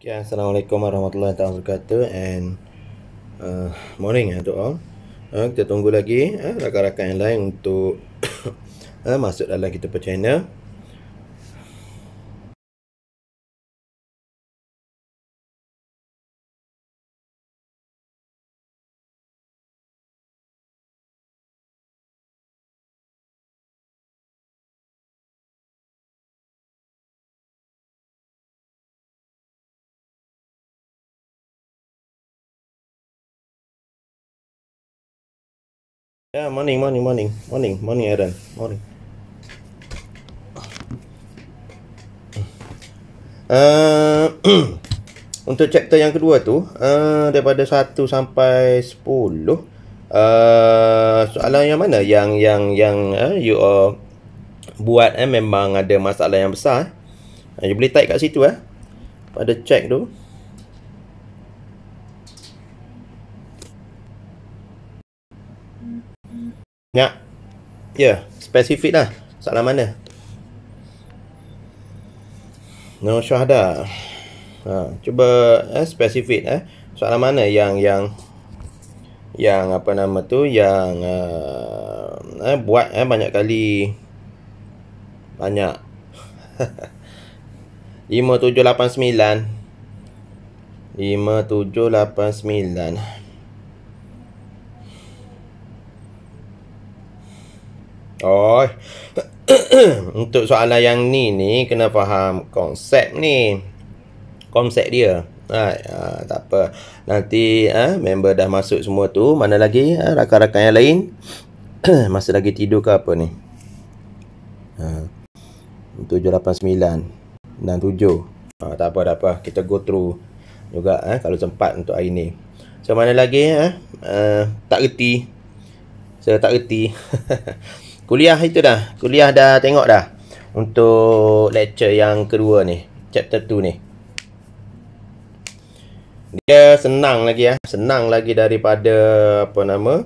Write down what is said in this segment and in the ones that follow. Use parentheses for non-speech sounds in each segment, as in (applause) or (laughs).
Okay, Assalamualaikum warahmatullahi wabarakatuh and uh, morning uh, eh, to all. Uh, kita tunggu lagi uh, rakan-rakan yang lain untuk (coughs) uh, masuk dalam kita per channel. Yeah, morning, morning, morning, morning, morning, Aaron, morning. Uh, (clears throat) untuk chapter yang kedua tu, uh, daripada 1 sampai 10, uh, soalan yang mana yang yang yang uh, you all buat eh, memang ada masalah yang besar. Eh? Uh, you boleh type kat situ eh. Pada check tu. Ya. Ya, spesifik lah. Salah mana? No syahada. Ha, cuba eh, spesifik eh. Soalan mana yang yang yang apa nama tu yang uh, eh, buat eh, banyak kali banyak 5789 (laughs) 5789 Oh. (coughs) Untuk soalan yang ni ni kena faham konsep ni. Konsep dia. Right. Ha, tak apa. Nanti ah ha, member dah masuk semua tu, mana lagi ha, rakan-rakan yang lain? (coughs) Masih lagi tidur ke apa ni? Ha. 789 dan 7. Ah ha, tak apa tak apa, kita go through juga eh kalau sempat untuk hari ni. So mana lagi eh ha? uh, tak reti. Saya tak reti. (laughs) kuliah itu dah kuliah dah tengok dah untuk lecture yang kedua ni chapter 2 ni dia senang lagi ya senang lagi daripada apa nama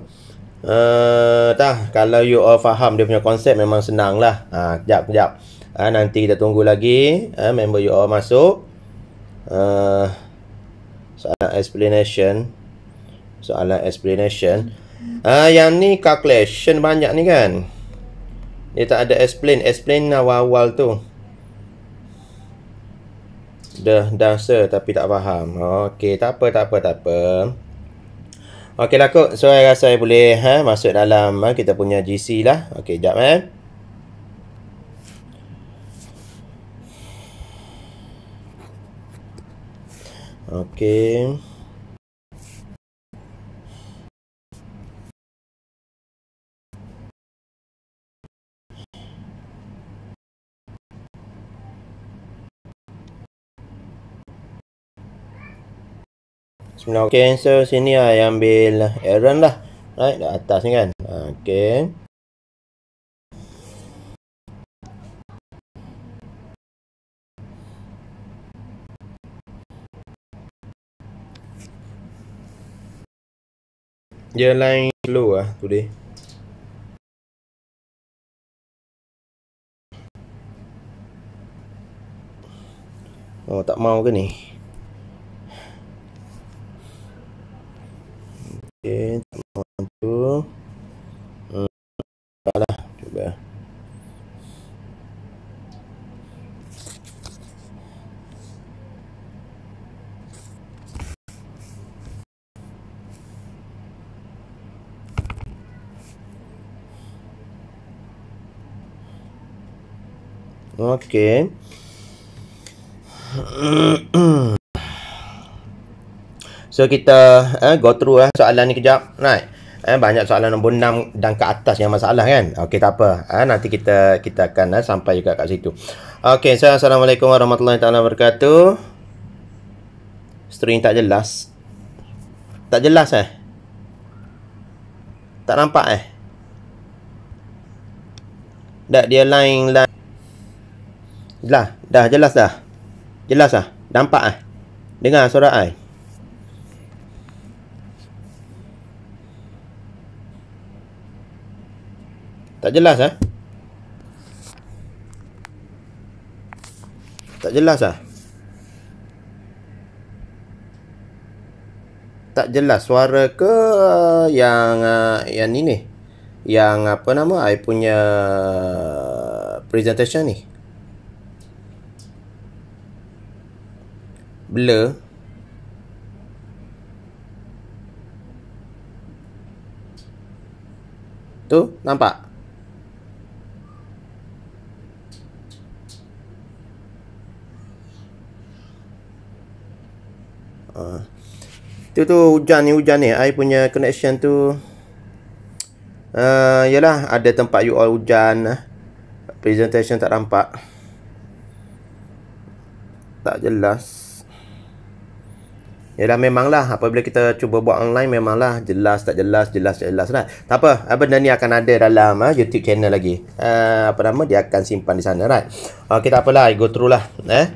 uh, tah kalau you all faham dia punya konsep memang senang lah ha, jap jap ha, nanti kita tunggu lagi ha, member you all masuk uh, soalan explanation soalan explanation Ah uh, yang ni calculation banyak ni kan. Dia tak ada explain Explain lah awal-awal tu Dah dasar tapi tak faham Okey tak apa tak apa tak apa Okey lah kot So saya rasa saya boleh ha, masuk dalam ha, Kita punya GC lah Okey jap eh Okey sebenarnya okay, so sini I lah, ambil Aaron lah right di atas ni kan ha, okay dia lain dulu lah today Oh tak mau ke ni? Okay, tak lah, cuba. Okay. So kita eh, go through eh, soalan ni kejap. Right. Eh, banyak soalan nombor 6 dan ke atas yang masalah kan. Okey tak apa. Ha, nanti kita kita akan eh, sampai juga kat situ. Okey, so, assalamualaikum warahmatullahi taala wabarakatuh. Stream tak jelas. Tak jelas eh. Tak nampak eh. dah dia lain lain. Dah, dah jelas dah. Jelas ah. Nampak ah. Dengar suara ai. Tak jelas ah. Tak jelas ah. Tak jelas suara ke uh, yang uh, yang ini. Yang apa nama I punya ah, presentation ni. Blur. Tu nampak? Itu ah. tu hujan ni hujan ni I punya connection tu uh, ah, Yelah ada tempat you all hujan ah. Presentation tak nampak Tak jelas memang lah. apabila kita cuba buat online memang lah jelas tak jelas jelas tak jelas lah. Tak apa benda ni akan ada dalam ha, YouTube channel lagi. Uh, apa nama dia akan simpan di sana right. Okay tak apalah I go through lah. Eh?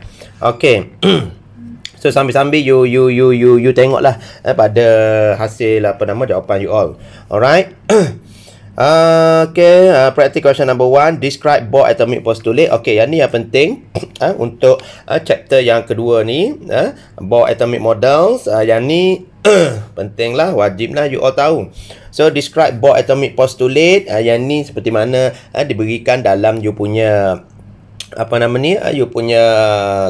Okay. (clears throat) So sambil-sambil you you you you you tengoklah eh, pada hasil apa nama jawapan you all. Alright. uh, (coughs) okay, uh, practice question number one Describe board atomic postulate Okay, yang ni yang penting uh, (coughs) Untuk uh, chapter yang kedua ni uh, eh, Board atomic models uh, Yang ni (coughs) penting lah, wajib lah you all tahu So, describe Bohr atomic postulate uh, Yang ni seperti mana uh, diberikan dalam you punya apa nama ni uh, you punya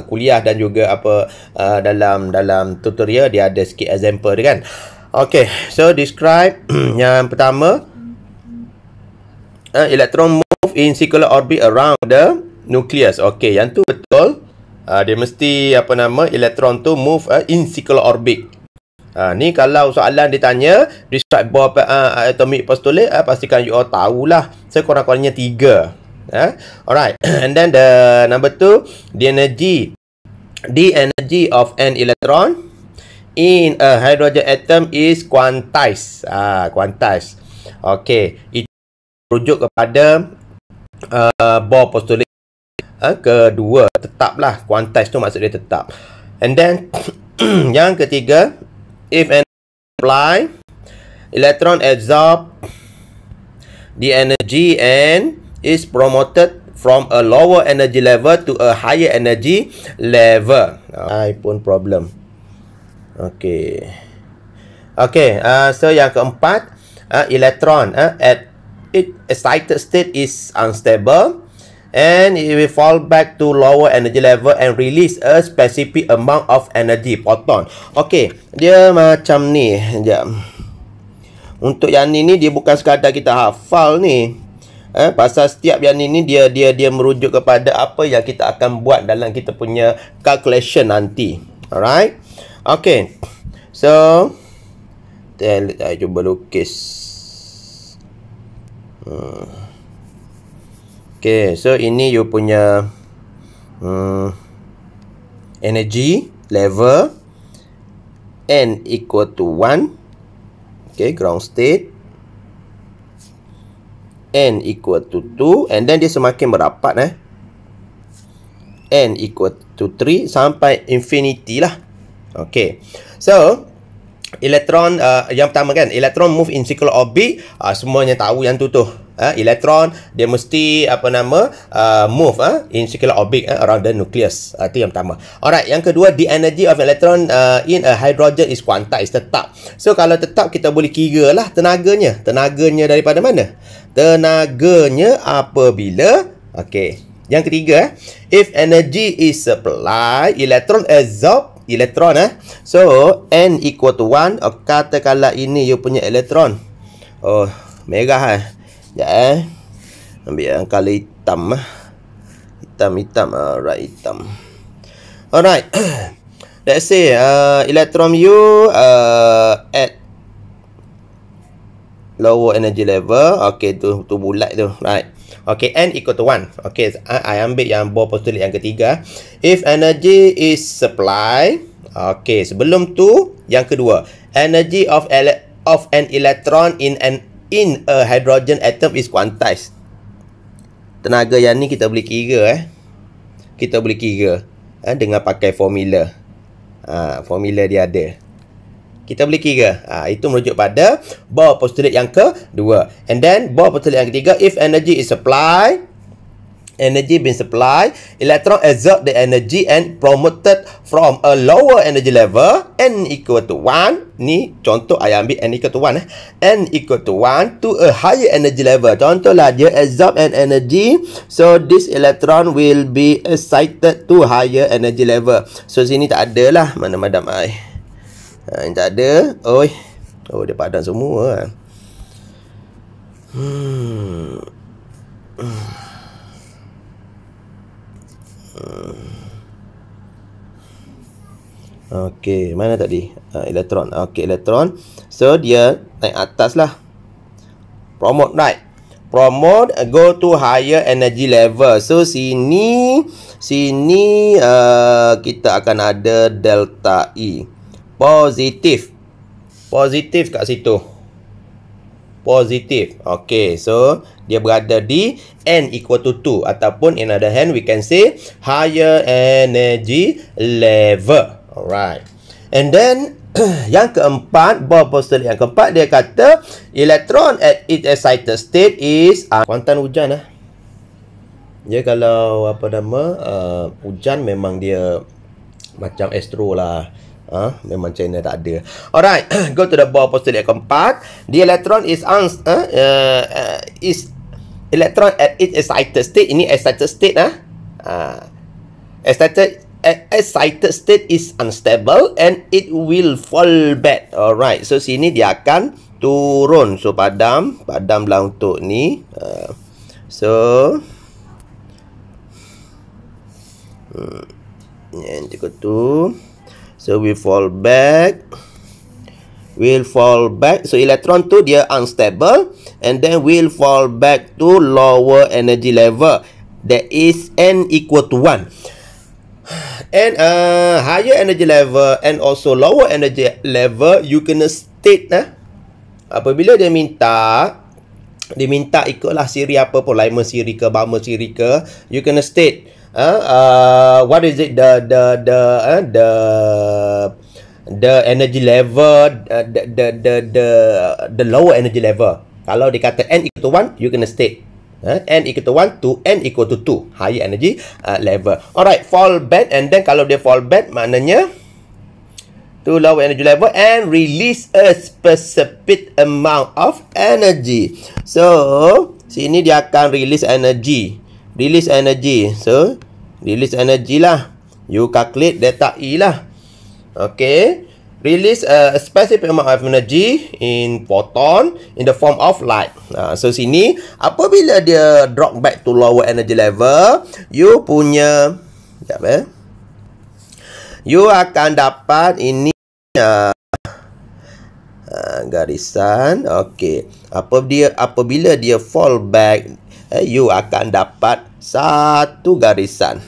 kuliah dan juga apa uh, dalam dalam tutorial dia ada sikit example dia kan okey so describe (clears throat) yang pertama uh, electron move in circular orbit around the nucleus okey yang tu betul uh, dia mesti apa nama elektron tu move uh, in circular orbit Ha, ni kalau soalan ditanya Describe bob uh, atomic postulate uh, Pastikan you all tahulah Saya so, kurang tiga Eh? Alright. (clears throat) And then the number two, the energy. The energy of an electron in a hydrogen atom is quantized. Ah, quantized. Okay. Itu rujuk kepada uh, Bohr postulate uh, kedua. Tetaplah. Quantized tu maksud dia tetap. And then, (clears throat) yang ketiga, if an apply, electron absorb the energy and is promoted from a lower energy level to a higher energy level. Ah, I pun problem. Okay. Okay, uh, so yang keempat, uh, ah, elektron, uh, at its excited state is unstable and it will fall back to lower energy level and release a specific amount of energy, photon. Okay, dia macam ni. Sekejap. Untuk yang ni ni, dia bukan sekadar kita hafal ni. Eh, pasal setiap yang ini dia dia dia merujuk kepada apa yang kita akan buat dalam kita punya calculation nanti. Alright. Okay. So, saya cuba lukis. Hmm. Okay, so ini you punya hmm, energy level N equal to 1. Okay, ground state n equal to 2 and then dia semakin merapat eh n equal to 3 sampai infinity lah Okay, so elektron uh, yang pertama kan elektron move in circular orbit uh, ah, semuanya tahu yang tu tu uh, ha, elektron dia mesti apa nama uh, move uh, in circular orbit uh, around the nucleus uh, itu yang pertama alright yang kedua the energy of electron uh, in a hydrogen is quantized tetap so kalau tetap kita boleh kira lah tenaganya tenaganya daripada mana tenaganya apabila okay yang ketiga eh, if energy is supply electron absorb elektron eh so n equal to 1 katakanlah ini you punya elektron oh merah eh Sekejap eh Ambil yang colour hitam lah Hitam-hitam ah, Alright hitam Alright (clears throat) Let's say uh, Electron U uh, At Lower energy level Okay tu Tu bulat tu Right Okay N equal to 1 Okay I, I ambil yang Bawah postulate yang ketiga If energy is supply Okay Sebelum tu Yang kedua Energy of ele- of an electron in an in a hydrogen atom is quantized. Tenaga yang ni kita boleh kira eh. Kita boleh kira eh, dengan pakai formula. Ha, formula dia ada. Kita boleh kira. Ha, itu merujuk pada Bohr postulate yang kedua. And then Bohr postulate yang ketiga if energy is supplied energy being supplied, electron absorb the energy and promoted from a lower energy level n equal to 1. Ni contoh saya ambil n equal to 1 eh. n equal to 1 to a higher energy level. Contohlah dia absorb an energy. So this electron will be excited to higher energy level. So sini tak ada lah. Mana madam ai. Ha, tak ada. Oi. Oh dia padam semua. Eh. Hmm. hmm. Ah. Okey, mana tadi? Uh, elektron. Ah, okey, elektron. So, dia naik atas lah. Promote right. Promote uh, go to higher energy level. So, sini, sini uh, kita akan ada delta E. Positif. Positif kat situ. Positif, Okay, so dia berada di N equal to 2 ataupun in other hand we can say higher energy level. Alright. And then (clears throat) yang keempat, Bob Postel yang keempat dia kata elektron at its excited state is uh, ah, kuantan hujan lah. Eh. Ya yeah, kalau apa nama uh, hujan memang dia macam astro lah. Uh, memang China tak ada. Alright, (coughs) go to the bar postal yang keempat. The electron is un, ha? uh, uh, is electron at its excited state. Ini excited state ah. Uh. Uh, excited uh, excited state is unstable and it will fall back. Alright, so sini dia akan turun. So padam, padamlah untuk ni. Uh, so Hmm. Yang cukup tu. So we fall back will fall back so electron tu dia unstable and then will fall back to lower energy level that is n equal to 1 and uh higher energy level and also lower energy level you can state nah eh? apabila dia minta dia minta ikutlah siri apa pun lima siri ke bama siri ke you can state uh, uh, what is it the the the uh, the the energy level uh, the, the the the the lower energy level kalau dikata n equal to 1 you kena state Uh, n equal to 1 to n equal to 2 higher energy uh, level alright fall back and then kalau dia fall back maknanya to lower energy level and release a specific amount of energy so sini dia akan release energy release energy. So, release energy lah. You calculate delta E lah. Okay. Release a specific amount of energy in photon in the form of light. Uh, so, sini apabila dia drop back to lower energy level, you punya, sekejap eh. You akan dapat ini ah, ah, garisan. Okay. Apabila, apabila dia fall back eh, you akan dapat satu garisan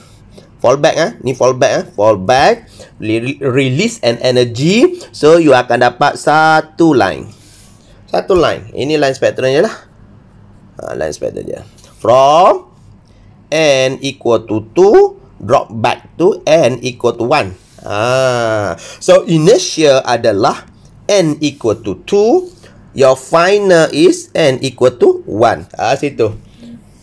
fallback eh ni fallback eh fallback release and energy so you akan dapat satu line satu line ini line spectrum lah, ha line spectrum dia from n equal to 2 drop back to n equal to 1 ah ha. so initial adalah n equal to 2 your final is n equal to 1 ah ha, situ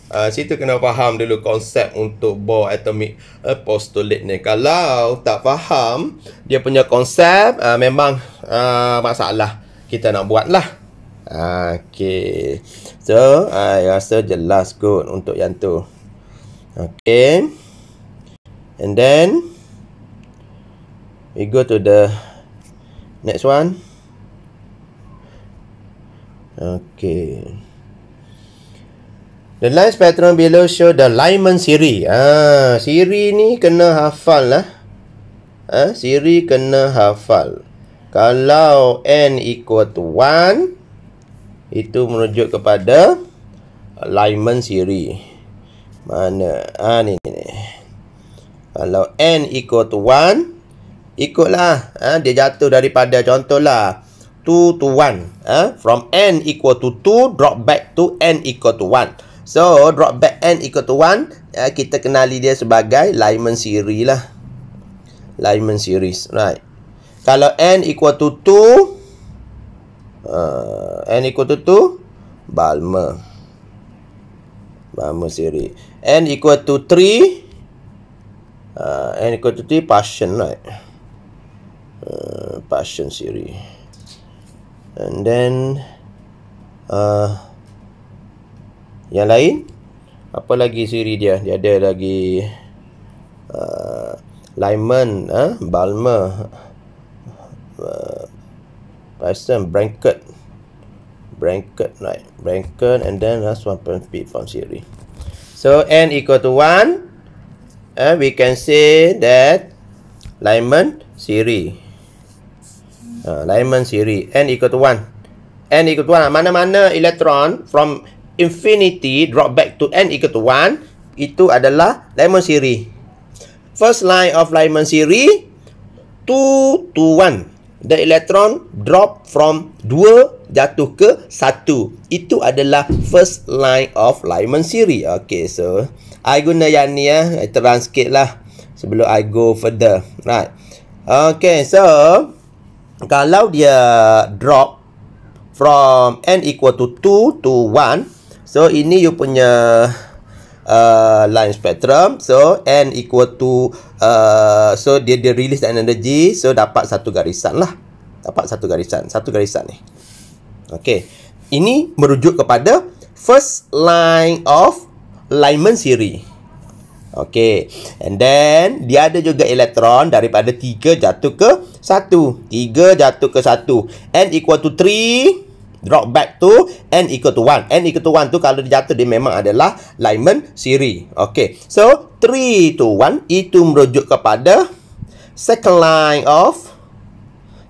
Ah, situ kena faham dulu konsep untuk bawa atomic apostolate eh, ni kalau tak faham dia punya konsep uh, memang uh, masalah kita nak buat lah Okay So I rasa jelas kot Untuk yang tu Okay And then We go to the Next one Okay The lines spectrum below show the Lyman siri. Ah, siri ni kena hafal lah. Ah, siri kena hafal. Kalau n equal to 1 itu merujuk kepada Lyman siri. Mana? Ah ni ni. Kalau n equal to 1 ikutlah. Ah dia jatuh daripada contohlah 2 to 1. Ah from n equal to 2 drop back to n equal to 1. So, drop back n equal to 1. Uh, ya, kita kenali dia sebagai Lyman series lah. Lyman series. Right. Kalau n equal to 2. Uh, n equal to 2. Balmer. Balmer series. n equal to 3. Uh, n equal to 3. Passion. Right. Uh, passion series. And then... Uh, yang lain apa lagi siri dia? Dia ada lagi uh, Lyman, ha? uh, Balmer, Python, uh, Blanket, Blanket, right? Blanket and then last one point P from siri. So n equal to one, uh, we can say that Lyman siri, uh, Lyman siri, n equal to one, n equal to one. Mana mana elektron from infinity drop back to n equal to 1 itu adalah Lyman series. First line of Lyman series 2 to 1. The electron drop from 2 jatuh ke 1. Itu adalah first line of Lyman series. Okay, so I guna yang ni ya. I terang sikit lah sebelum I go further. Right. Okay, so kalau dia drop from n equal to 2 to 1, So ini you punya uh, line spectrum. So N equal to uh, so dia dia release the energy. So dapat satu garisan lah. Dapat satu garisan. Satu garisan ni. Okay. Ini merujuk kepada first line of Lyman series. Okay. And then, dia ada juga elektron daripada tiga jatuh ke satu. Tiga jatuh ke satu. N equal to three drop back to n equal to 1. n equal to 1 tu kalau dia jatuh dia memang adalah Lyman siri. Okay. So, 3 to 1 itu merujuk kepada second line of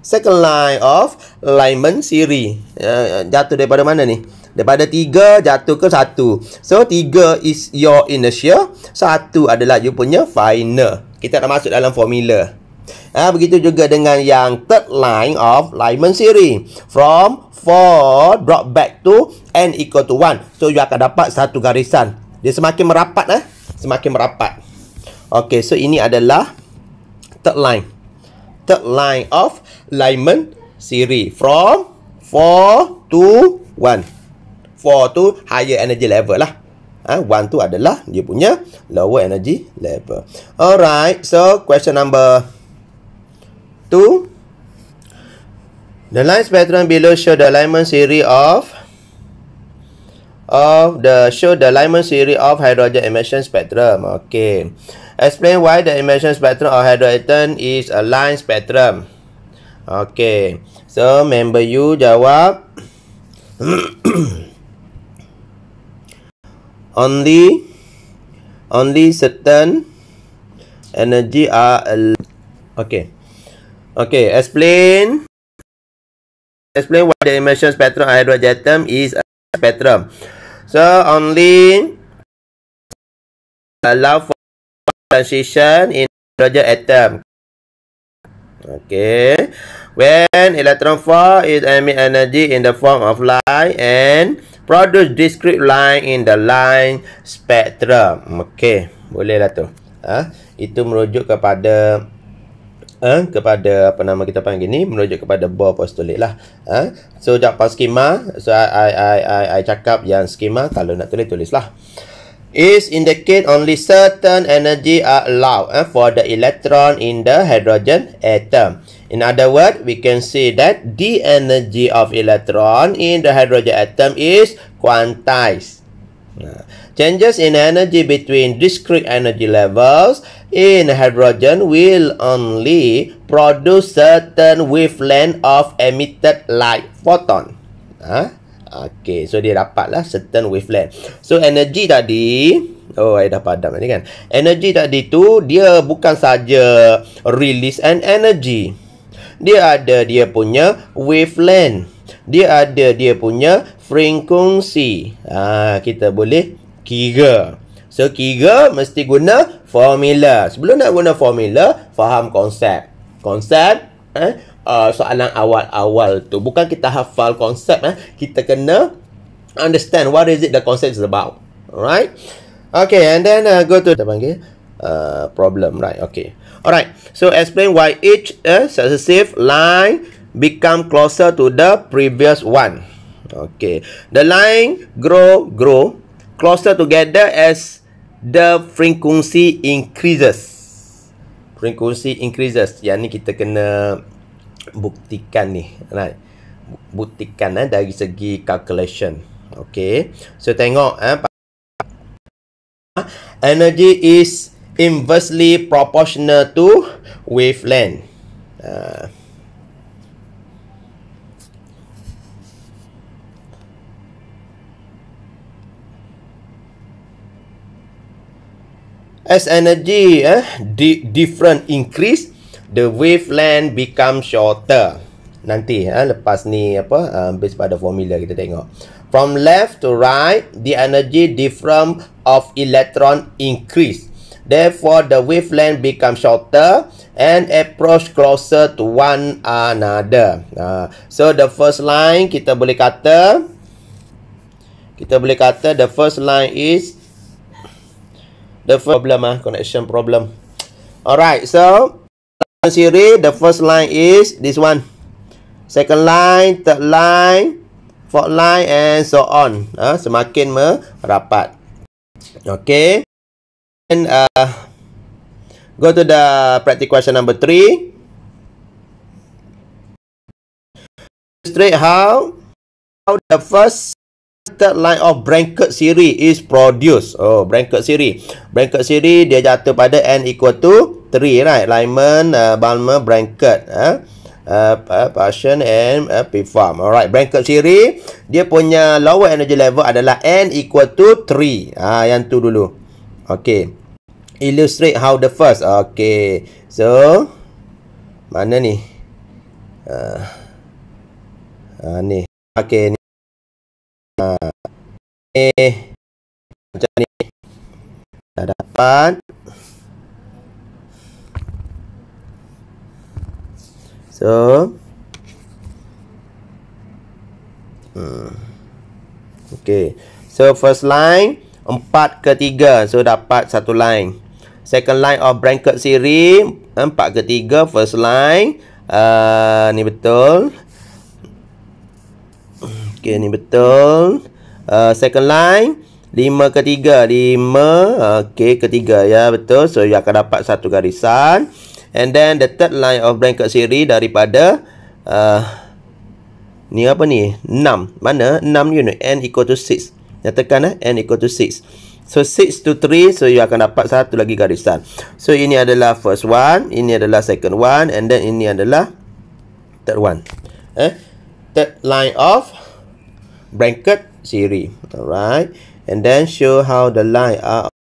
second line of Lyman siri. Uh, jatuh daripada mana ni? Daripada 3 jatuh ke 1. So, 3 is your inertia. 1 adalah you punya final. Kita dah masuk dalam formula. Ha, begitu juga dengan yang third line of Lyman series. From 4 brought back to n equal to 1 so you akan dapat satu garisan dia semakin merapat eh semakin merapat Okay, so ini adalah third line third line of Lyman series from 4 to 1 4 to higher energy level lah Ah, ha, one tu adalah dia punya lower energy level. Alright, so question number two. The line spectrum below show the alignment series of of the show the alignment series of hydrogen emission spectrum. Okay. Explain why the emission spectrum of hydrogen is a line spectrum. Okay. So member you jawab (coughs) only only certain energy are okay. Okay, explain explain what the emission spectrum of hydrogen atom is a spectrum. So only allow for transition in hydrogen atom. Okay. When electron fall it emit energy in the form of light and produce discrete line in the line spectrum. Okay. Bolehlah tu. Ha? Itu merujuk kepada ha, kepada apa nama kita panggil ni merujuk kepada bawah apostolik lah ha. so jap pas skema so I, I, I, I, I cakap yang skema kalau nak tulis tulis lah is indicate only certain energy are allowed eh, for the electron in the hydrogen atom. In other word, we can say that the energy of electron in the hydrogen atom is quantized. Nah. Changes in energy between discrete energy levels in hydrogen will only produce certain wavelength of emitted light photon. Huh? Ha? Okay, so dia dapatlah certain wavelength. So, energy tadi, oh, saya dah padam ni kan. Energy tadi tu, dia bukan saja release an energy. Dia ada dia punya wavelength. Dia ada dia punya frekuensi. Ah, ha, kita boleh kira. So, kira mesti guna formula. Sebelum nak guna formula, faham konsep. Konsep, eh, uh, soalan awal-awal tu. Bukan kita hafal konsep, eh. kita kena understand what is it the concept is about. Alright? Okay, and then uh, go to the panggil. Uh, problem, right? Okay. Alright. So, explain why each uh, successive line become closer to the previous one. Okay. The line grow, grow closer together as the frequency increases. Frequency increases. Yang ni kita kena buktikan ni. Right. Buktikan eh, dari segi calculation. Okay. So, tengok. Eh, energy is inversely proportional to wavelength. Uh, as energy eh, di- different increase the wavelength become shorter nanti eh, lepas ni apa uh, based pada formula kita tengok from left to right the energy different of electron increase therefore the wavelength become shorter and approach closer to one another uh, so the first line kita boleh kata kita boleh kata the first line is the first problem ah connection problem alright so siri the first line is this one second line third line fourth line and so on ah ha, semakin merapat okay and uh, go to the practice question number three. straight how how the first third line of bracket siri is produced. Oh, bracket siri. Bracket siri dia jatuh pada n equal to 3, right? Lyman, uh, Balmer, bracket. Ha? Uh, uh, passion and uh, perform. Alright, bracket siri. Dia punya lower energy level adalah n equal to 3. Ah, ha, yang tu dulu. Okay. Illustrate how the first. Okay. So, mana ni? Uh, uh, ni. Okay, ni eh macam ni dah dapat so hmm okey so first line empat ketiga so dapat satu line second line of bracket series empat ketiga first line uh, ni betul Okey, ni betul. Uh, second line. lima ketiga lima, 5. Okey, ke 3. Ya, betul. So, you akan dapat satu garisan. And then, the third line of blanket series daripada... Uh, ni apa ni? Enam Mana? Enam unit. N equal to six. Nyatakan, eh? N equal to six. So, six to three, So, you akan dapat satu lagi garisan. So, ini adalah first one. Ini adalah second one. And then, ini adalah third one. Eh? Third line of bracket siri alright and then show how the line are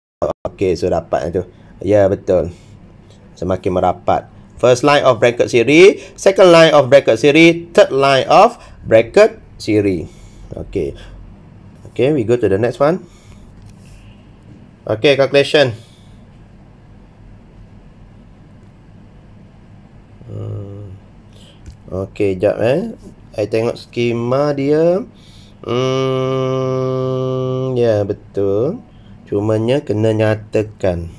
okay so dapat lah tu ya yeah, betul semakin merapat first line of bracket siri second line of bracket siri third line of bracket siri okay okay we go to the next one okay calculation hmm. Okay, jap eh. saya tengok skema dia. Uh, Hmm, ya betul. Cuma Cumanya kena nyatakan.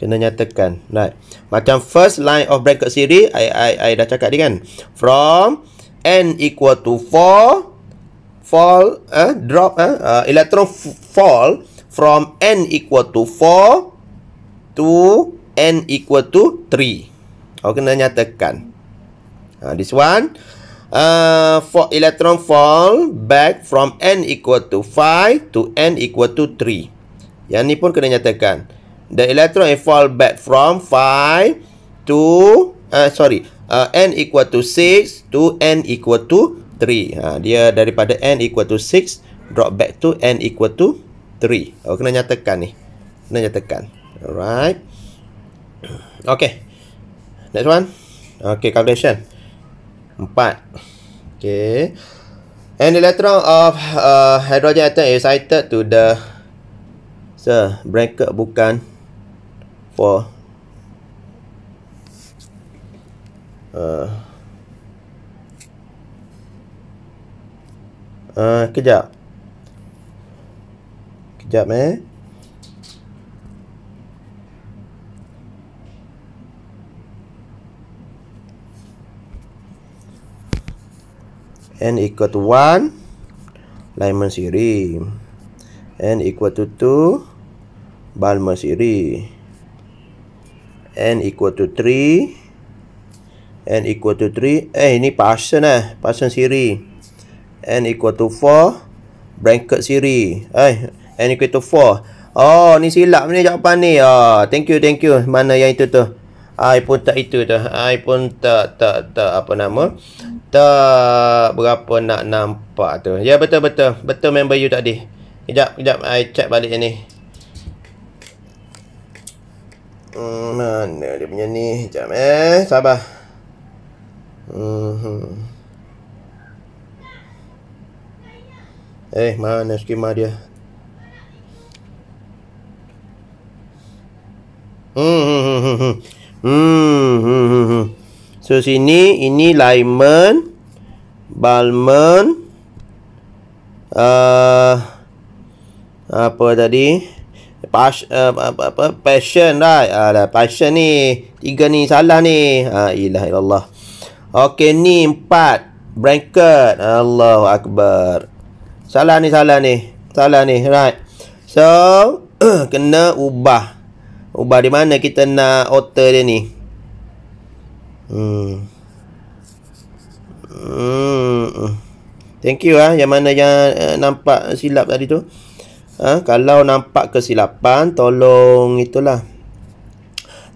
Kena nyatakan. Right. Macam first line of bracket series, I, I, I dah cakap ni kan. From N equal to 4, fall, eh, drop, eh, uh, electron fall from N equal to 4 to N equal to 3. Oh, kena nyatakan. Uh, this one uh, for electron fall back from n equal to 5 to n equal to 3. Yang ni pun kena nyatakan. The electron will fall back from 5 to uh, sorry, uh, n equal to 6 to n equal to 3. Ha, dia daripada n equal to 6 drop back to n equal to 3. Oh, kena nyatakan ni. Kena nyatakan. Alright. (coughs) Okay. Next one. Okay, calculation. Okay. Empat. Okay. And the letter of uh, hydrogen atom is cited to the so bracket bukan for uh, uh, kejap kejap eh n equal to 1 Lyman siri n equal to 2 Balmer siri n equal to 3 n equal to 3 eh ini Parson eh Parson siri n equal to 4 bracket siri eh n equal to 4 oh ni silap ni jawapan ni oh, thank you thank you mana yang itu tu I pun tak itu dah. I pun tak tak tak apa nama tak berapa nak nampak tu. Ya betul betul. Betul member you tadi. Kejap kejap I check balik ni. Hmm, mana dia punya ni? Jap eh, sabar. Hmm. Eh, mana skema dia? hmm hmm hmm. Hmm hmm hmm. hmm, hmm, hmm. So sini ini Lyman Balmen uh, apa tadi? Pas, uh, apa, apa, passion lah. Right? Ah, dah, passion ni. Tiga ni salah ni. Ah, ilah Allah okay ni empat. Blanket. Allahu Akbar. Salah ni, salah ni. Salah ni. Right. So, (clears throat) kena ubah. Ubah di mana kita nak otter dia ni. Thank you ah yang mana yang uh, nampak silap tadi tu. Ah ha? kalau nampak kesilapan tolong itulah.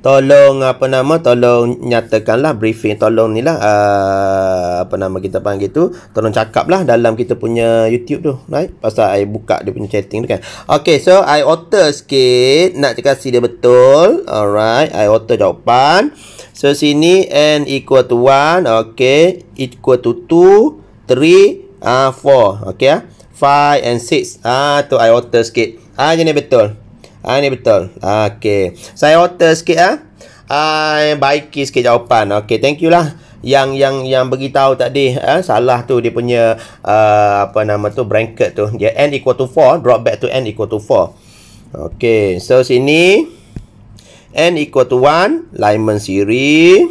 Tolong apa nama tolong nyatakanlah briefing tolong nilah uh, ah, apa nama kita panggil tu tolong cakaplah dalam kita punya YouTube tu right pasal I buka dia punya chatting tu kan okey so I alter sikit nak kasi dia betul alright I alter jawapan uh, So, sini N equal to 1. Okay. Equal to 2, 3, uh, 4. Okay. 5 uh. Ah. and 6. Ah, uh, tu I alter sikit. Ah, uh, jenis betul. Ah, uh, ni betul. Okay. Saya so, alter sikit ah. Uh. Ah, uh, baiki sikit jawapan. Okay. Thank you lah yang yang yang beritahu tadi eh, salah tu dia punya uh, apa nama tu bracket tu dia n equal to 4 drop back to n equal to 4 okey so sini N equal to 1 Lyman siri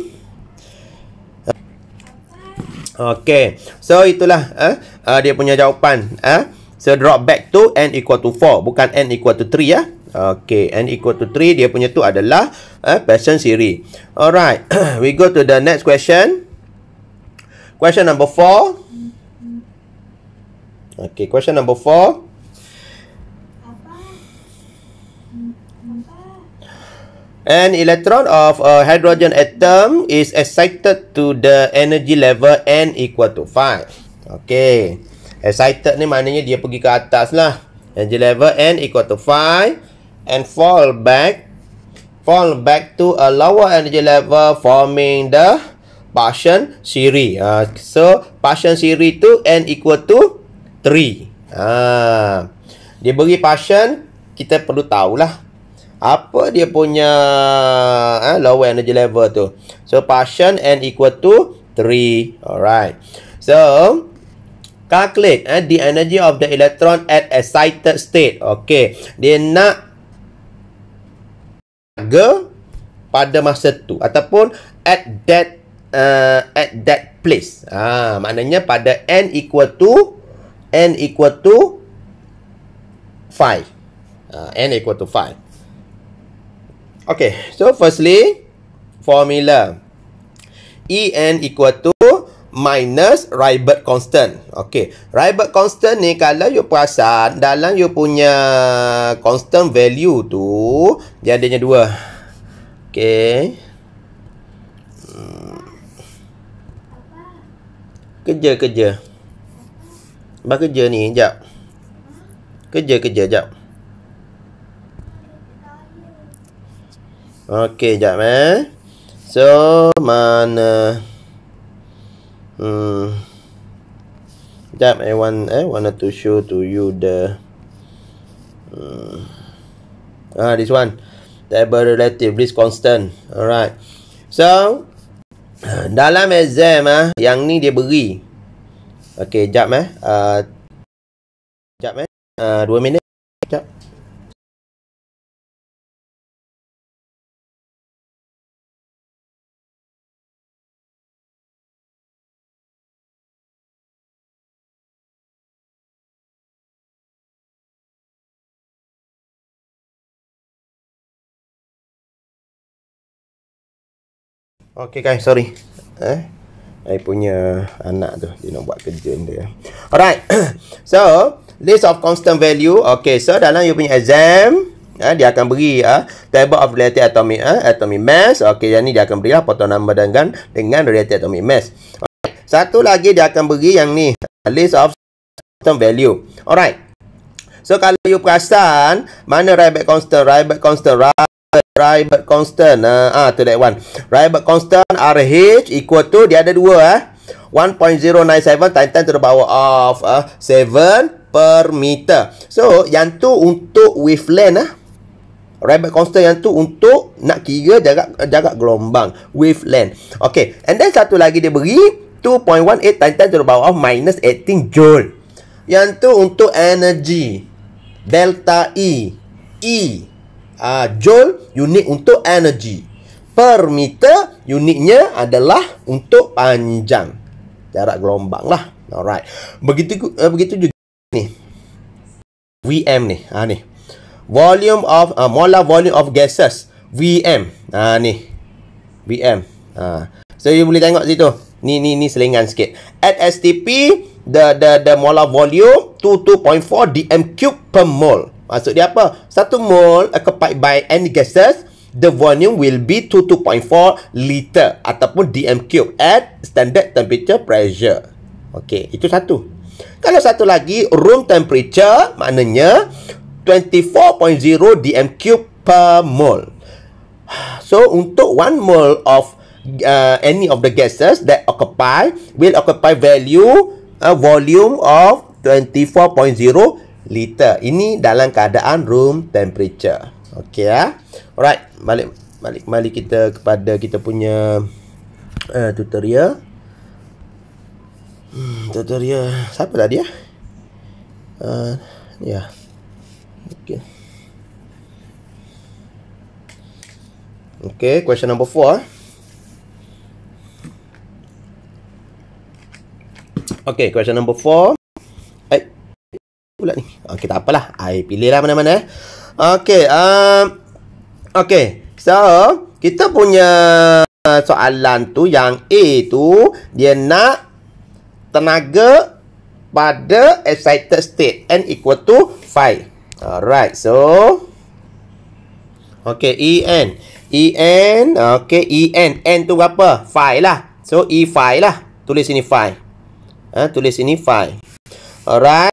Okay So itulah eh, uh, Dia punya jawapan eh. So drop back to N equal to 4 Bukan N equal to 3 ya eh. Okay N equal to 3 Dia punya tu adalah eh, Passion siri Alright (coughs) We go to the next question Question number 4 Okay question number 4 An electron of a uh, hydrogen atom is excited to the energy level N equal to 5. Okay. Excited ni maknanya dia pergi ke atas lah. Energy level N equal to 5. And fall back. Fall back to a lower energy level forming the partial series. Uh, so, partial series tu N equal to 3. Uh, ah, dia bagi partial, kita perlu tahulah apa dia punya eh, low energy level tu. So, passion N equal to 3. Alright. So, calculate eh, the energy of the electron at excited state. Okay. Dia nak harga pada masa tu ataupun at that uh, at that place. Ha, maknanya pada N equal to N equal to 5. Uh, ha, N equal to 5. Okay, so firstly, formula. En equal to minus Rybert constant. Okay, Rybert constant ni kalau you perasan, dalam you punya constant value tu, dia adanya dua. Okay. Kerja-kerja. Hmm. kerja ni, jap. Kerja-kerja, jap. Kerja, Okey, jap eh. So, mana? Hmm. Jap, I want, eh, wanted to show to you the... Hmm. Ah, this one. Table relative, this constant. Alright. So, dalam exam, ah, yang ni dia beri. Okey, jap eh. Uh, jap eh. Uh, dua minit. Okay guys, sorry. Eh. Saya punya anak tu dia nak buat kerja dia. Alright. (coughs) so, list of constant value. Okay, so dalam you punya exam Ha, dia akan beri ha, table of related atomic ha, atomic mass. Okay, yang ni dia akan beri lah, potongan nombor dengan dengan related atomic mass. Okay. Satu lagi dia akan beri yang ni list of constant value. Alright. So kalau you perasan mana Rayback constant, Rayback constant, Rayback Rybert constant. Ah, uh, uh, tu that one. Rybert constant RH equal to, dia ada dua eh. 1.097 times 10 to the power of uh, ah, 7 per meter. So, yang tu untuk wavelength eh. Ah. Rybert constant yang tu untuk nak kira jarak, jarak gelombang. Wavelength. Okay. And then satu lagi dia beri. 2.18 times 10 to the power of minus 18 joule. Yang tu untuk energy. Delta E. E uh, joule unit untuk energy. Per meter unitnya adalah untuk panjang. Jarak gelombang lah. Alright. Begitu uh, begitu juga ni. VM ni. Ha ni. Volume of uh, molar volume of gases. VM. Ha ni. VM. Ha. So you boleh tengok situ. Ni ni ni selingan sikit. At STP the the the molar volume 2.4 dm cube per mole. Maksud dia apa? Satu mol occupied eh, by any gases, the volume will be 22.4 liter ataupun dm cube at standard temperature pressure. Okey, itu satu. Kalau satu lagi, room temperature, maknanya 24.0 dm cube per mol. So, untuk one mol of uh, any of the gases that occupy, will occupy value, uh, volume of 24.0 liter. Ini dalam keadaan room temperature. Okey ya. Alright, balik balik balik kita kepada kita punya uh, tutorial. Hmm, tutorial siapa tadi ya? Uh, ya. Yeah. Okey. Okey, question number 4. Eh. Okay, question number four pula ni. Okey, tak apalah. I pilihlah mana-mana eh. Okey, um, okey. So, kita punya uh, soalan tu yang A tu dia nak tenaga pada excited state n equal to 5. Alright, so okey, EN. EN, okey, EN. N tu berapa? 5 lah. So, E5 lah. Tulis sini 5. Ha, tulis sini 5. Alright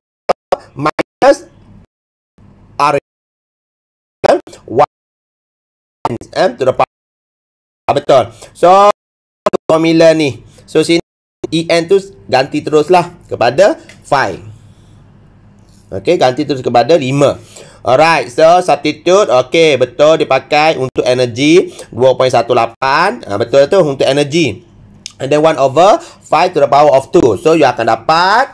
are one eh, to the power. Betul. So, formula ni. So, sini EN tu ganti teruslah kepada 5. Okay, ganti terus kepada 5. Alright, so substitute, okay, betul dipakai untuk energi 2.18, ha, betul tu, untuk energy. And then 1 over 5 to the power of 2. So, you akan dapat,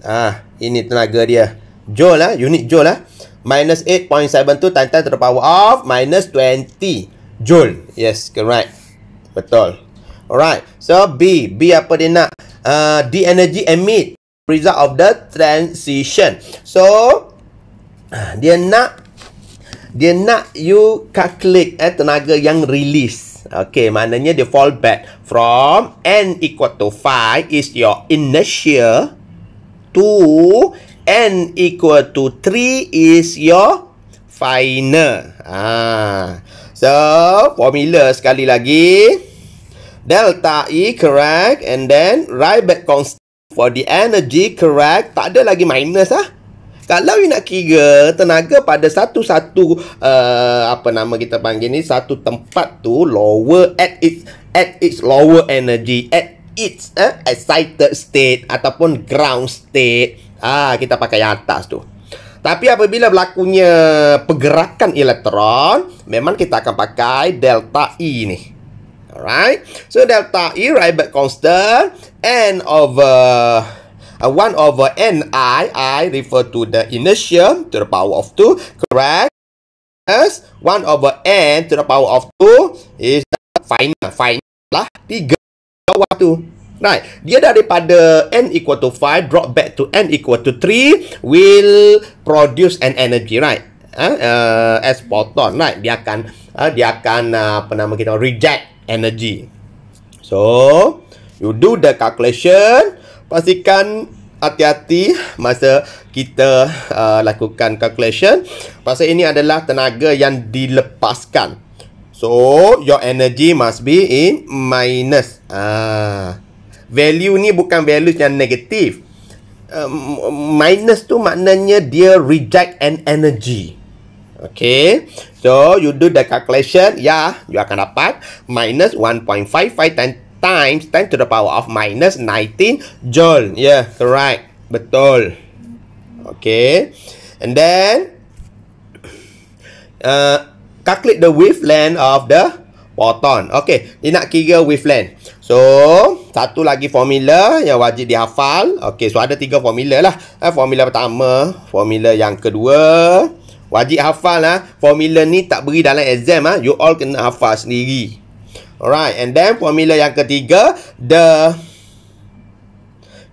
ah, ha, ini tenaga dia joule lah, unit joule lah. Minus 8.7 tu times 10 to the power of minus 20 joule. Yes, correct. Betul. Alright. So, B. B apa dia nak? Uh, the energy emit. Result of the transition. So, ah, dia nak dia nak you calculate eh, tenaga yang release. Okay, maknanya dia fall back from N equal to 5 is your inertia to n equal to 3 is your final. Ha. So, formula sekali lagi. Delta E correct. And then, Rayback constant for the energy correct. Tak ada lagi minus lah. Kalau you nak kira tenaga pada satu-satu, uh, apa nama kita panggil ni, satu tempat tu, lower at its, at its lower energy, at its uh, excited state ataupun ground state. Ah, kita pakai yang atas tu. Tapi apabila berlakunya pergerakan elektron, memang kita akan pakai delta E ni. Alright. So delta E right back constant n over uh, 1 over n i i refer to the inertia to the power of 2 correct as 1 over n to the power of 2 is the final final lah 3 bawah tu Right. Dia daripada N equal to 5 drop back to N equal to 3 will produce an energy, right? Huh? Ah, uh, eh, as photon, right? Dia akan uh, dia akan uh, apa nama kita reject energy. So, you do the calculation. Pastikan hati-hati masa kita uh, lakukan calculation. Pasal ini adalah tenaga yang dilepaskan. So, your energy must be in minus. Ah. Uh value ni bukan value yang negatif um, minus tu maknanya dia reject an energy Okay, so you do the calculation, yeah, you akan dapat minus 1.55 times 10 to the power of minus 19 joule. Yeah, correct. Betul. Okay, and then uh, calculate the wavelength of the photon. Okay, ini nak kira wavelength. So, satu lagi formula yang wajib dihafal. Okey, so ada tiga formula lah. Ha, formula pertama, formula yang kedua. Wajib hafal lah. Ha. Formula ni tak beri dalam exam lah. Ha. You all kena hafal sendiri. Alright, and then formula yang ketiga. The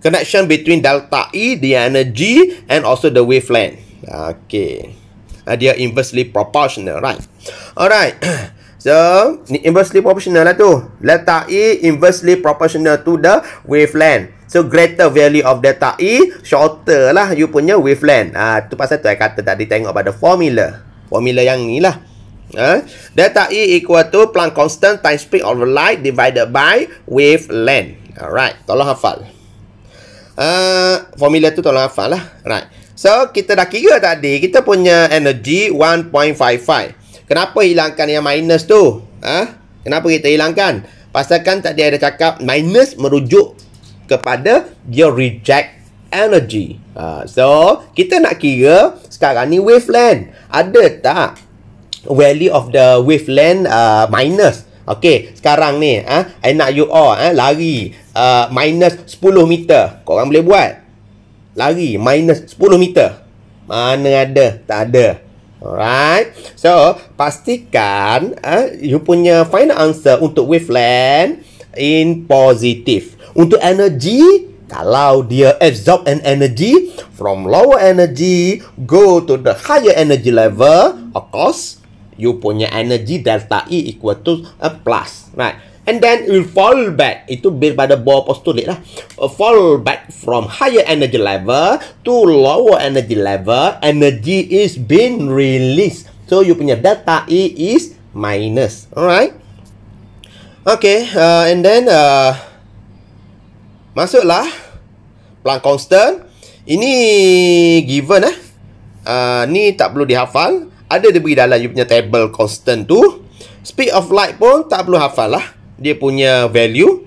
connection between delta E, the energy and also the wavelength. Okey. Ah, dia inversely proportional, right? Alright. (clears throat) So, ni inversely proportional lah tu. Letak E inversely proportional to the wavelength. So, greater value of delta E, shorter lah you punya wavelength. Ah, tu pasal tu saya kata tadi tengok pada formula. Formula yang ni lah. Ah, ha? Delta E equal to Planck constant time speed of light divided by wavelength. Alright, tolong hafal. Ah, formula tu tolong hafal lah. Right. So, kita dah kira tadi, kita punya energy 1.55. Kenapa hilangkan yang minus tu? Ha? Kenapa kita hilangkan? Pasal kan tadi ada cakap minus merujuk kepada dia reject energy. Ha, so, kita nak kira sekarang ni wavelength. Ada tak value of the wavelength uh, minus? Okay, sekarang ni ha, I nak you all ha, lari uh, minus 10 meter. Kau Korang boleh buat? Lari minus 10 meter. Mana ada? Tak ada. Alright. So, pastikan uh, you punya final answer untuk wavelength in positive. Untuk energy, kalau dia absorb an energy from lower energy go to the higher energy level, of course, you punya energy delta E equal to a eh, plus. Right. And then we fall back. Itu daripada bawah postulit lah. Uh, fall back from higher energy level to lower energy level. Energy is being released. So, you punya delta E is minus. Alright. Okay. Uh, and then, uh, masuklah. plan constant. Ini given eh. Uh, ni tak perlu dihafal. Ada dia beri dalam you punya table constant tu. Speed of light pun tak perlu hafal lah dia punya value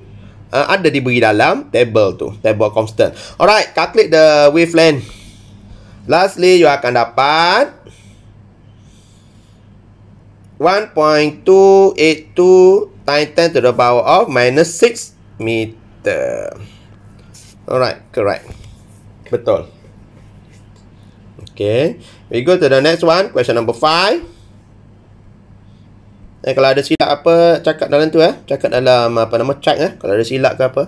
uh, ada diberi dalam table tu table constant alright calculate the wavelength lastly you akan dapat 1.282 times 10 to the power of minus 6 meter alright correct betul okay we go to the next one question number five. Eh, kalau ada silap apa, cakap dalam tu eh. Cakap dalam apa nama chat eh. Kalau ada silap ke apa.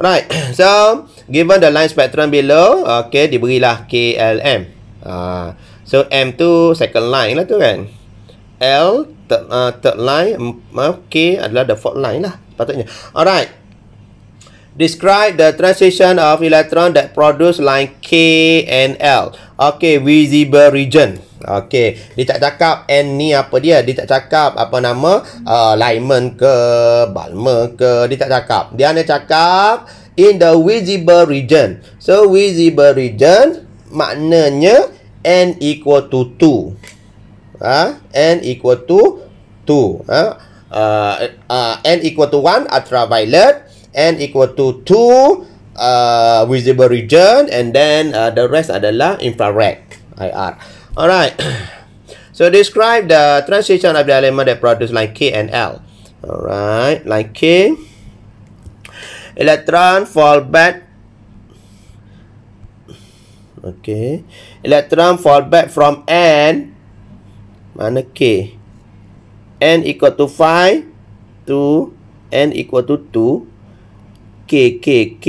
Alright. (clears throat) So, given the line spectrum below. Okay, diberilah KLM. Uh, ah, so, M tu second line lah tu kan. L, third, uh, third line. Maaf, K adalah the fourth line lah. Patutnya. Alright. Describe the transition of electron that produce line K and L. Okay, visible region. Okay, dia tak cakap N ni apa dia. Dia tak cakap apa nama alignment uh, ke, balmer ke. Dia tak cakap. Dia hanya cakap in the visible region. So, visible region maknanya N equal to 2. Ha? N equal to 2. Ha? Uh, uh, N equal to 1 ultraviolet n equal to 2 uh, visible region and then uh, the rest adalah infrared IR. Alright. (clears throat) So describe the transition of the element that produce line K and L. Alright, line K. Electron fall back. Okay. Electron fall back from N. Mana K? N equal to 5 to N equal to 2. K K K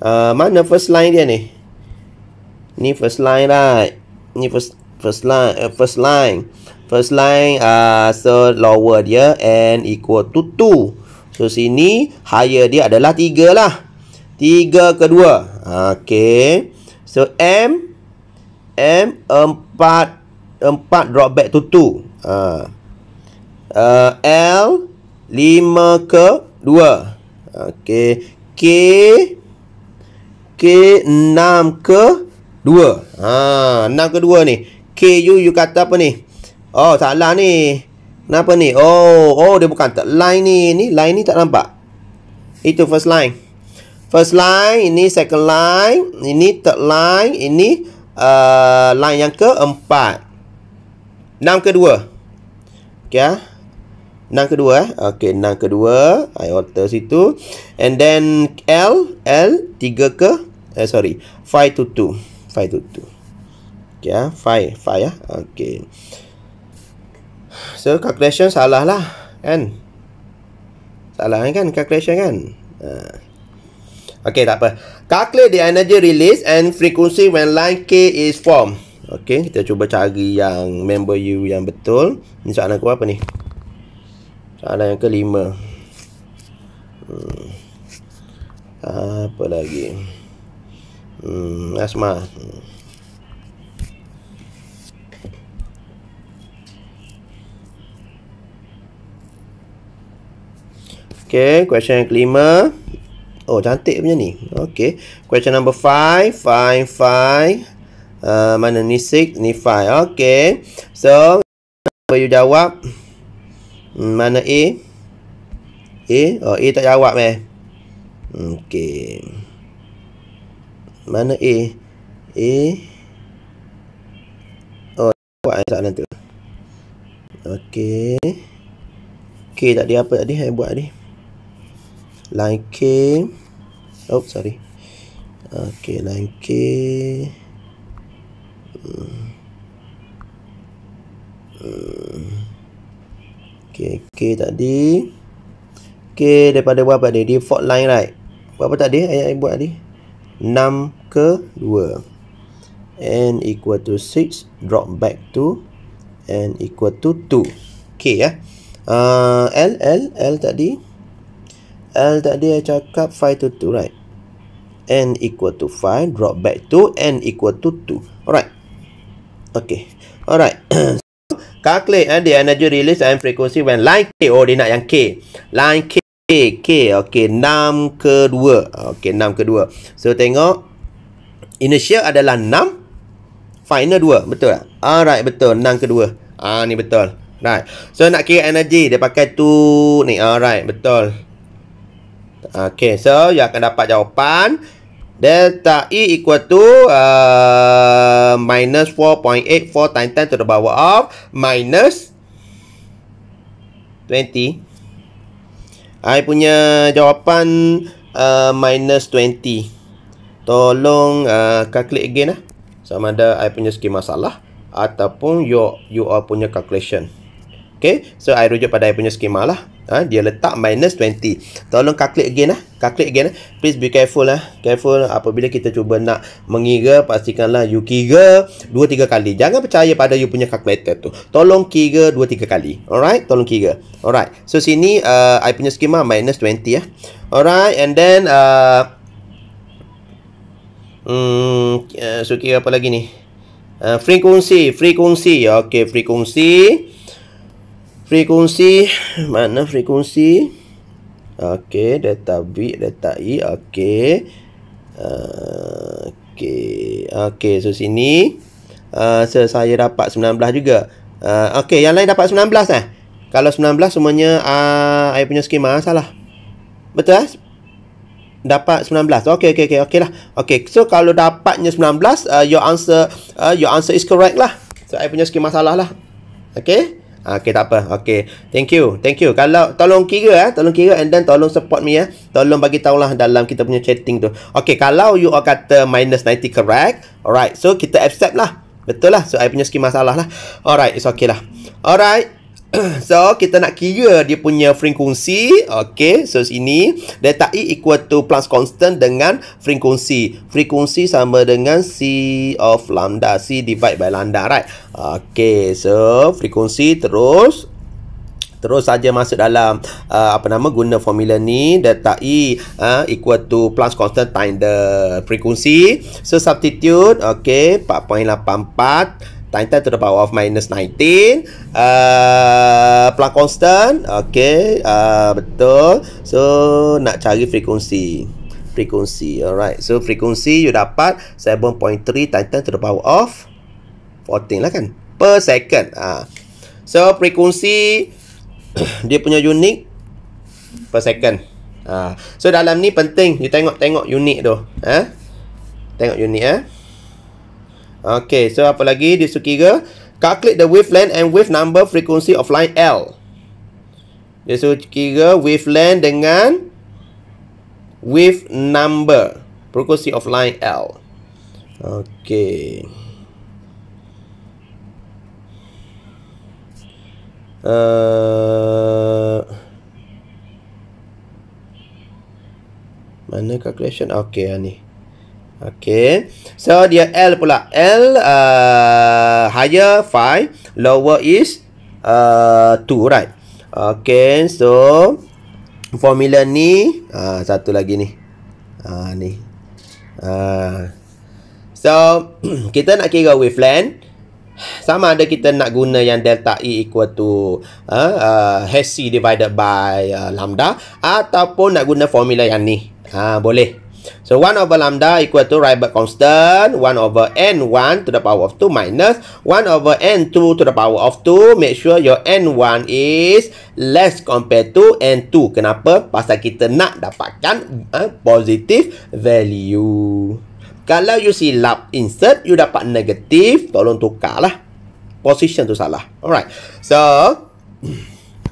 uh, Mana first line dia ni Ni first line right Ni first first line uh, First line First line uh, So lower dia and equal to 2 So sini Higher dia adalah 3 lah 3 ke 2 Okay So M M 4 4 drop back to 2 uh, uh, L 5 ke dua. Okey. K. K enam ke dua. Ha, enam ke dua ni. K you, you kata apa ni? Oh, salah ni. Kenapa ni? Oh, oh dia bukan. Line ni. Ni line ni tak nampak. Itu first line. First line, ini second line, ini third line, ini uh, line yang keempat. Enam ke dua. Okay, ya. Ah. Nang kedua eh. Okey, nang kedua. I alter situ. And then L. L. 3 ke? Eh, sorry. 5 to 2. 5 to 2. Okey, ya. Eh. 5. 5, ya. Okey. So, calculation salah lah. Kan? Salah kan, kan calculation kan? Uh. Okey, tak apa. Calculate the energy release and frequency when line K is formed. Okey, kita cuba cari yang member you yang betul. Ini soalan aku apa ni? Soalan yang kelima hmm. Apa lagi hmm. Asma Okay, question yang kelima Oh, cantik punya ni Okay, question number five Five, five uh, Mana ni six, ni five Okay, so Apa you jawab? hmm, mana A A oh, A tak jawab eh okey mana A A oh jawab eh soalan tu okey K tak ada apa tadi saya buat tadi line K oh sorry okey line K hmm. hmm ok k tadi k daripada berapa dia default line right berapa tadi ayat yang buat tadi 6 ke 2 n equal to 6 drop back to n equal to 2 ok ya uh, l l l tadi l tadi saya cakap 5 to 2 right n equal to 5 drop back to n equal to 2 alright Okay. alright (clears throat) calculate eh, the energy release and frequency when line K. Oh, dia nak yang K. Line K. K. K. Okay. 6 ke 2. Okay. 6 ke 2. So, tengok. Initial adalah 6. Final 2. Betul tak? Alright. Betul. 6 ke 2. Ah, ni betul. Right. So, nak kira energy. Dia pakai tu ni. Alright. Betul. Okay. So, you akan dapat jawapan. Delta E equal to uh, minus 4.84 times 10 to the power of minus 20. I punya jawapan uh, minus 20. Tolong uh, calculate again lah. Sama ada I punya skema salah ataupun you all punya calculation. Okay, so I rujuk pada I punya skema lah. Eh, dia letak minus 20. Tolong calculate again lah. Eh. Calculate again lah. Eh. Please be careful lah. Eh. Careful apabila kita cuba nak mengira. Pastikanlah you kira 2-3 kali. Jangan percaya pada you punya calculator tu. Tolong kira 2-3 kali. Alright? Tolong kira. Alright. So, sini uh, I punya skema minus 20 eh. Alright. And then... Uh, Hmm, uh, so kira apa lagi ni uh, frekuensi frekuensi Okay, frekuensi frekuensi mana frekuensi okey data b, data I okey ah, okey okey so sini uh, ah, so saya dapat 19 juga uh, okey yang lain dapat 19 eh kalau 19 semuanya uh, saya punya skema salah betul eh? dapat 19 okey okey okey okay lah okey so kalau dapatnya 19 uh, your answer uh, your answer is correct lah so saya punya skema salah lah okey Ah, okay, tak apa. Okay. Thank you. Thank you. Kalau tolong kira eh. Tolong kira and then tolong support me eh. Tolong bagi tahulah dalam kita punya chatting tu. Okay, kalau you all kata minus 90 correct. Alright. So, kita accept lah. Betul lah. So, I punya skim masalah lah. Alright. It's okay lah. Alright. (clears throat) So, kita nak kira dia punya frekuensi. Okay, so sini. Delta E equal to plus constant dengan frekuensi. Frekuensi sama dengan C of lambda. C divide by lambda, right? Okay, so frekuensi terus. Terus saja masuk dalam uh, apa nama guna formula ni delta E uh, equal to plus constant time the frekuensi. So substitute okay 4.84 Titan to the power of minus 19 uh, Plank constant Okay uh, Betul So nak cari frekuensi Frekuensi Alright So frekuensi you dapat 7.3 Titan to the power of 14 lah kan Per second uh. So frekuensi (clears throat) Dia punya unit Per second uh. So dalam ni penting You tengok-tengok unit tu eh? Tengok unit eh? Okay, so apa lagi dia suruh kira? Calculate the wavelength and wave number frequency of line L. Dia suruh kira wavelength dengan wave number frequency of line L. Okay. Uh, mana calculation? Okay, ni. Uh, Okay. So, dia L pula. L uh, higher 5. Lower is 2, uh, right? Okay. So, formula ni. Uh, satu lagi ni. Uh, ni. Uh. So, (clears throat) kita nak kira wavelength. Sama ada kita nak guna yang delta E equal to uh, uh, HC divided by uh, lambda. Ataupun nak guna formula yang ni. Uh, Boleh. So 1 over lambda equal to Rydberg constant 1 over n1 to the power of 2 minus 1 over n2 to the power of 2 Make sure your n1 is less compared to n2 Kenapa? Pasal kita nak dapatkan uh, positive value Kalau you see lap insert, you dapat negatif Tolong tukarlah Position tu salah Alright So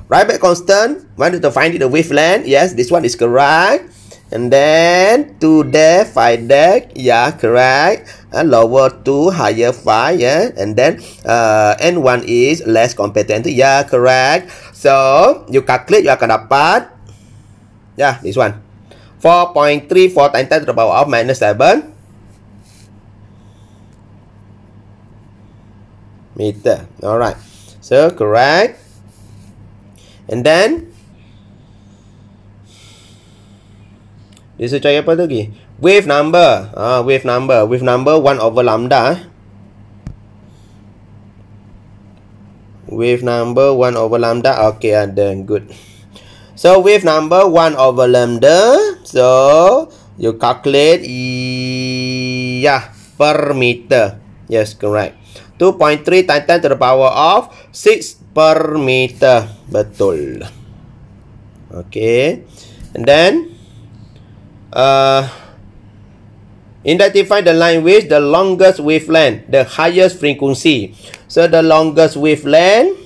Rydberg (clears throat) constant Want to find it the wavelength Yes, this one is correct And then two deck, five deck, yeah, correct. Uh, lower to higher five, yeah. And then uh, and one is less competent, yeah, correct. So you calculate, you akan dapat, yeah, this one. 4.3, 4 times 10 to the power of minus seven meter. Alright. So, correct. And then, Dia sesuai apa tu lagi? Wave number. Ah, wave number. Wave number 1 over lambda. Eh. Wave number 1 over lambda. Okay, ada. Ah, good. So, wave number 1 over lambda. So, you calculate. Yeah, per meter. Yes, correct. 2.3 times 10 to the power of 6 per meter. Betul. Okay. And then uh, identify the line with the longest wavelength, the highest frequency. So the longest wavelength,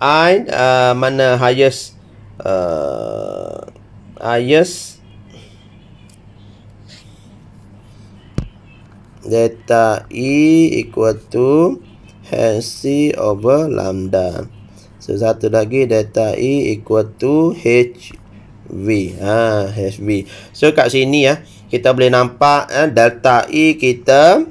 I uh, mana highest uh, highest Data E equal to hc over lambda. So satu lagi data E equal to h V. Ha, HV. So, kat sini ya, kita boleh nampak eh, delta E kita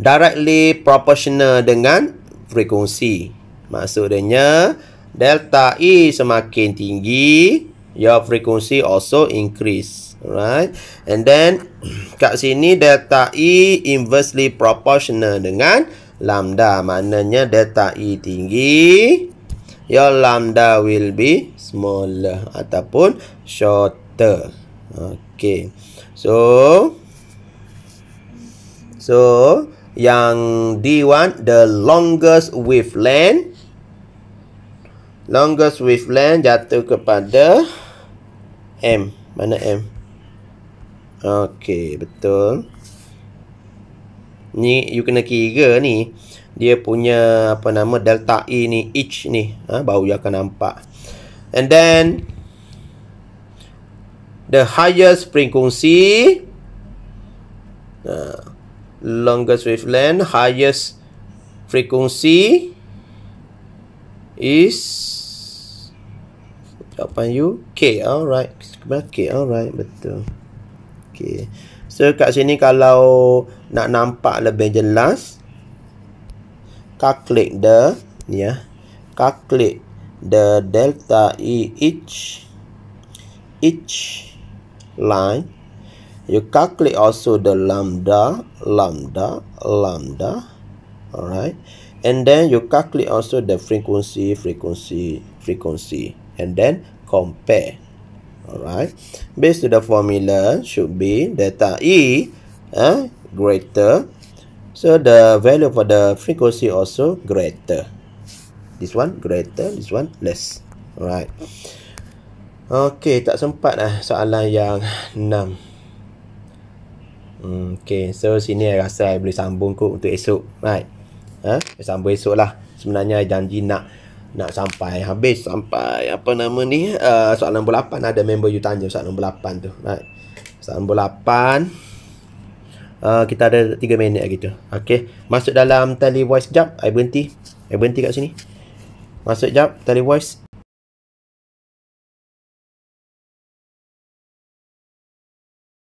directly proportional dengan frekuensi. Maksudnya, delta E semakin tinggi, your frekuensi also increase. Right? And then, kat sini delta E inversely proportional dengan lambda. Maknanya, delta E tinggi, Your lambda will be smaller ataupun shorter. Okay. So, so yang D1, the longest wavelength. Longest wavelength jatuh kepada M. Mana M? Okay, betul. Ni, you kena kira ni dia punya apa nama delta E ni H ni ha, baru you akan nampak and then the highest frequency uh, longest wavelength highest frequency is apa you K alright kembali K alright betul okay so kat sini kalau nak nampak lebih jelas calculate the yeah calculate the delta e each each line you calculate also the lambda lambda lambda all right and then you calculate also the frequency frequency frequency and then compare all right based to the formula should be delta e eh, greater So the value for the frequency also greater. This one greater, this one less. Right. Okay, tak sempat lah soalan yang 6. okay, so sini saya rasa saya boleh sambung kot untuk esok. Right. Ha? Sambung esok lah. Sebenarnya saya janji nak nak sampai habis sampai apa nama ni uh, soalan nombor 8 ada member you tanya soalan nombor 8 tu right soalan nombor 8 Uh, kita ada 3 minit lagi tu. Okey. Masuk dalam tele voice jap. I berhenti. I berhenti kat sini. Masuk jap tele voice.